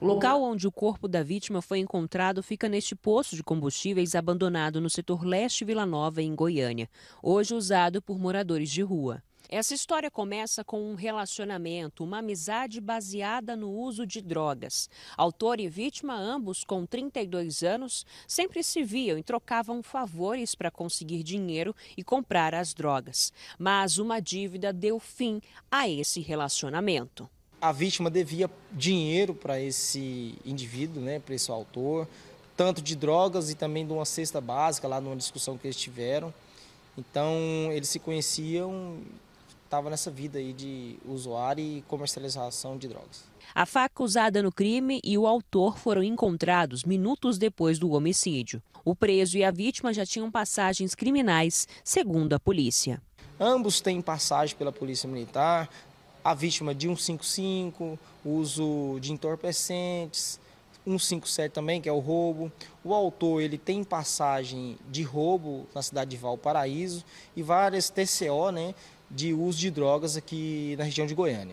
O local onde o corpo da vítima foi encontrado fica neste poço de combustíveis abandonado no setor leste Vila Nova, em Goiânia, hoje usado por moradores de rua. Essa história começa com um relacionamento, uma amizade baseada no uso de drogas. Autor e vítima, ambos com 32 anos, sempre se viam e trocavam favores para conseguir dinheiro e comprar as drogas. Mas uma dívida deu fim a esse relacionamento a vítima devia dinheiro para esse indivíduo, né, para esse autor, tanto de drogas e também de uma cesta básica, lá numa discussão que eles tiveram. Então, eles se conheciam, estava nessa vida aí de usuário e comercialização de drogas. A faca usada no crime e o autor foram encontrados minutos depois do homicídio. O preso e a vítima já tinham passagens criminais, segundo a polícia. Ambos têm passagem pela Polícia Militar, a vítima de 155, uso de entorpecentes, 157 também, que é o roubo. O autor ele tem passagem de roubo na cidade de Valparaíso e várias TCO né, de uso de drogas aqui na região de Goiânia.